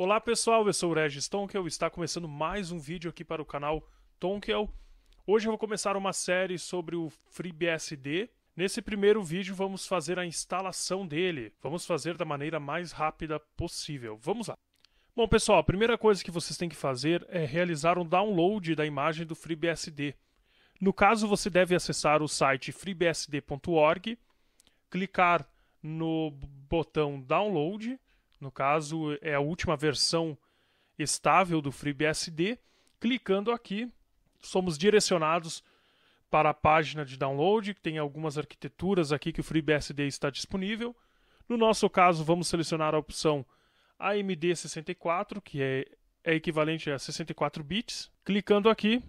Olá pessoal, eu sou o Regis Tonkel e está começando mais um vídeo aqui para o canal Tonkel. Hoje eu vou começar uma série sobre o FreeBSD. Nesse primeiro vídeo vamos fazer a instalação dele. Vamos fazer da maneira mais rápida possível. Vamos lá. Bom pessoal, a primeira coisa que vocês têm que fazer é realizar um download da imagem do FreeBSD. No caso você deve acessar o site freebsd.org, clicar no botão download no caso é a última versão estável do FreeBSD. Clicando aqui, somos direcionados para a página de download, que tem algumas arquiteturas aqui que o FreeBSD está disponível. No nosso caso, vamos selecionar a opção AMD64, que é, é equivalente a 64 bits. Clicando aqui,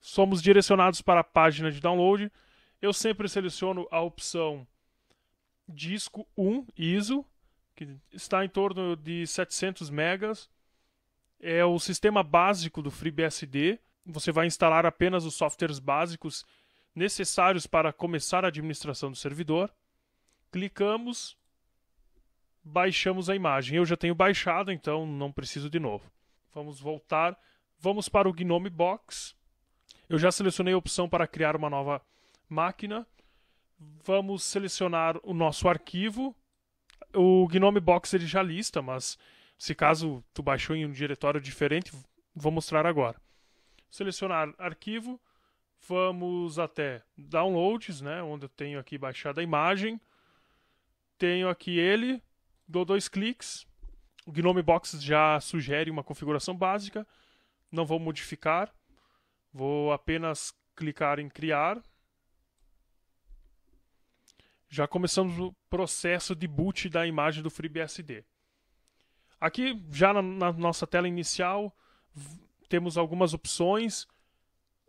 somos direcionados para a página de download. Eu sempre seleciono a opção disco 1 ISO, que está em torno de 700 megas. É o sistema básico do FreeBSD. Você vai instalar apenas os softwares básicos necessários para começar a administração do servidor. Clicamos, baixamos a imagem. Eu já tenho baixado, então não preciso de novo. Vamos voltar. Vamos para o Gnome Box. Eu já selecionei a opção para criar uma nova máquina vamos selecionar o nosso arquivo. O Gnome Box ele já lista, mas se caso tu baixou em um diretório diferente, vou mostrar agora. Selecionar arquivo, vamos até downloads, né, onde eu tenho aqui baixada a imagem. Tenho aqui ele, dou dois cliques. O Gnome Box já sugere uma configuração básica. Não vou modificar. Vou apenas clicar em criar já começamos o processo de boot da imagem do FreeBSD. Aqui, já na, na nossa tela inicial, temos algumas opções.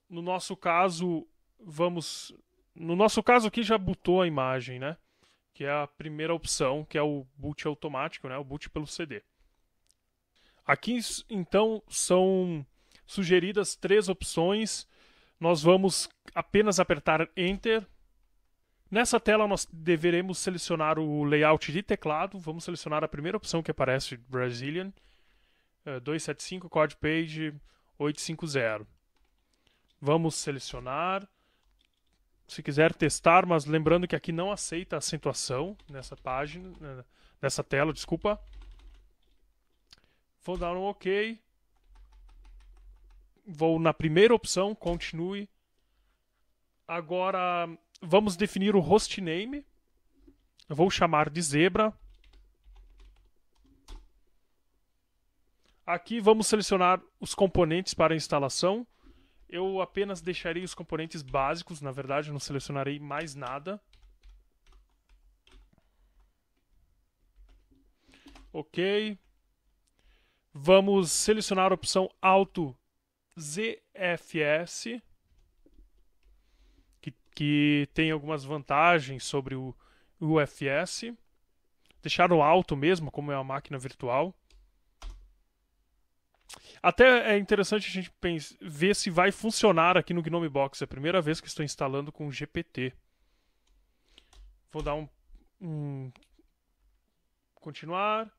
No nosso caso, vamos. No nosso caso aqui já bootou a imagem, né? Que é a primeira opção, que é o boot automático, né? O boot pelo CD. Aqui então são sugeridas três opções. Nós vamos apenas apertar Enter Nessa tela nós deveremos selecionar o layout de teclado, vamos selecionar a primeira opção que aparece, Brazilian, 275 é, code Page 850. Vamos selecionar, se quiser testar, mas lembrando que aqui não aceita acentuação nessa página, né, nessa tela, desculpa. Vou dar um OK. Vou na primeira opção, continue. Agora vamos definir o hostname. Eu vou chamar de zebra. Aqui vamos selecionar os componentes para instalação. Eu apenas deixarei os componentes básicos, na verdade, não selecionarei mais nada. Ok. Vamos selecionar a opção Auto ZFS que tem algumas vantagens sobre o UFS. deixar Deixaram alto mesmo, como é uma máquina virtual. Até é interessante a gente ver se vai funcionar aqui no Gnome Box. É a primeira vez que estou instalando com GPT. Vou dar um, um... continuar.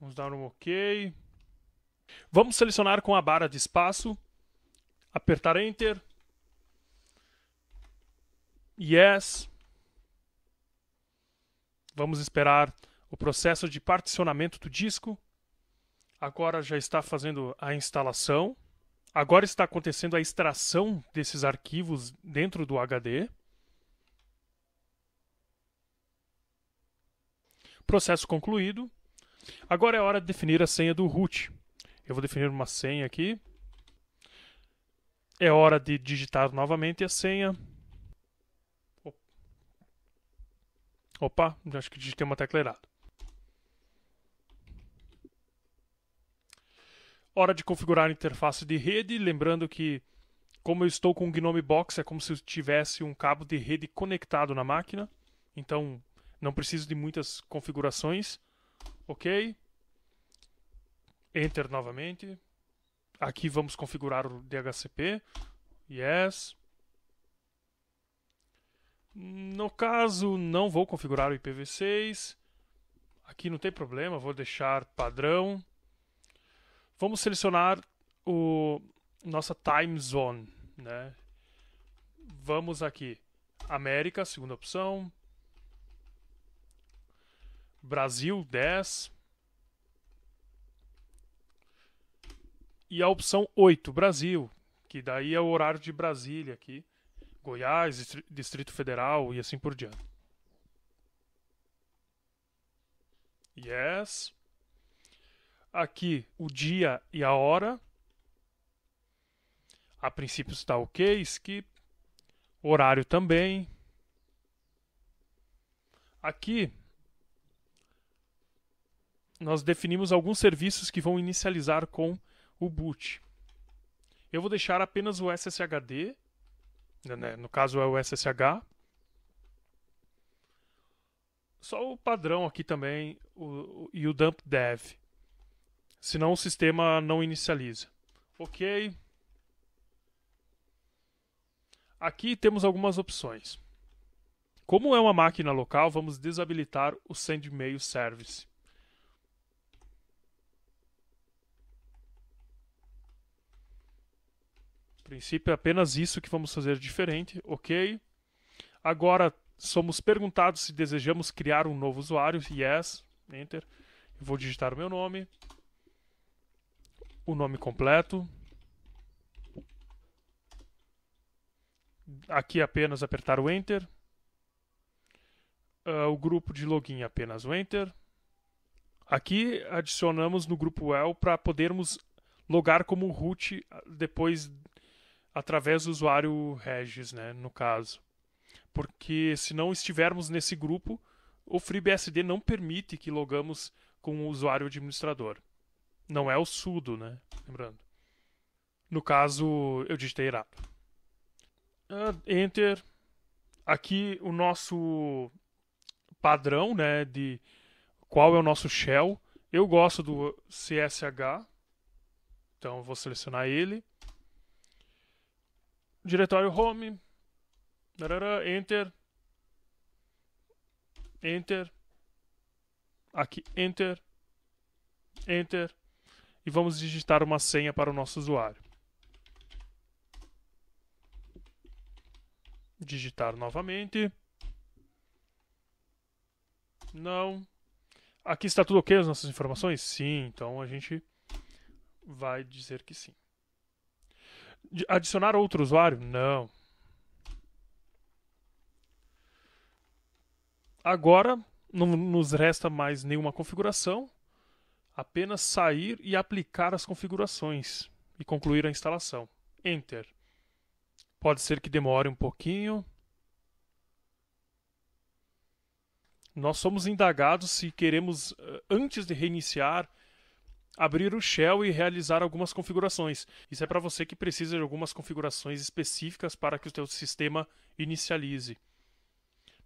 Vamos dar um OK. Vamos selecionar com a barra de espaço apertar Enter, Yes. Vamos esperar o processo de particionamento do disco. Agora já está fazendo a instalação. Agora está acontecendo a extração desses arquivos dentro do HD. Processo concluído. Agora é hora de definir a senha do root. Eu vou definir uma senha aqui. É hora de digitar novamente a senha. Opa, acho que digitei uma tecla errada. Hora de configurar a interface de rede, lembrando que como eu estou com o Gnome Box, é como se eu tivesse um cabo de rede conectado na máquina. Então, não preciso de muitas configurações. OK? Enter novamente. Aqui vamos configurar o DHCP. Yes. No caso, não vou configurar o IPv6. Aqui não tem problema, vou deixar padrão. Vamos selecionar o nossa time zone, né? Vamos aqui. América, segunda opção. Brasil, 10. e a opção 8, Brasil, que daí é o horário de Brasília aqui, Goiás, Distrito Federal e assim por diante. Yes. Aqui o dia e a hora. A princípio está ok, skip. Horário também. Aqui nós definimos alguns serviços que vão inicializar com o boot. Eu vou deixar apenas o SSHD, né? no caso é o SSH. Só o padrão aqui também o, o, e o dump dev. Senão o sistema não inicializa. Ok. Aqui temos algumas opções. Como é uma máquina local, vamos desabilitar o Send Mail Service. princípio é apenas isso que vamos fazer diferente, ok? Agora somos perguntados se desejamos criar um novo usuário. Yes, enter. Eu vou digitar o meu nome, o nome completo. Aqui é apenas apertar o enter. Uh, o grupo de login é apenas o enter. Aqui adicionamos no grupo well para podermos logar como root depois através do usuário Regis, né, no caso. Porque se não estivermos nesse grupo, o FreeBSD não permite que logamos com o usuário administrador. Não é o sudo, né? Lembrando. No caso, eu digitei errado. Uh, ah, enter. Aqui o nosso padrão, né, de qual é o nosso shell. Eu gosto do CSH. Então vou selecionar ele diretório home, enter, enter, aqui enter, enter e vamos digitar uma senha para o nosso usuário. Digitar novamente. Não. Aqui está tudo ok as nossas informações? Sim, então a gente vai dizer que sim adicionar outro usuário? Não. Agora não nos resta mais nenhuma configuração, apenas sair e aplicar as configurações e concluir a instalação. Enter. Pode ser que demore um pouquinho. Nós somos indagados se queremos, eh, antes de reiniciar, abrir o shell e realizar algumas configurações. Isso é para você que precisa de algumas configurações específicas para que o seu sistema inicialize.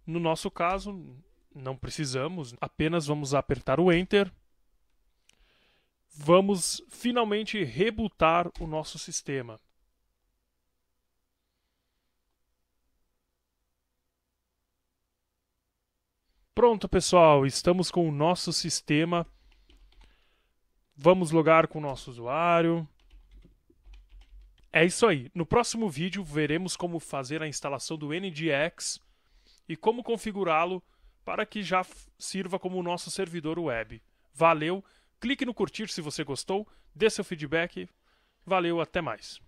No nosso caso, não precisamos, apenas vamos apertar o Enter. Vamos finalmente rebootar o nosso sistema. Pronto, pessoal, estamos com o nosso sistema Vamos logar com o nosso usuário. É isso aí. No próximo vídeo veremos como fazer a instalação do NGX e como configurá-lo para que já sirva como nosso servidor web. Valeu, clique no curtir se você gostou, dê seu feedback. Valeu, até mais.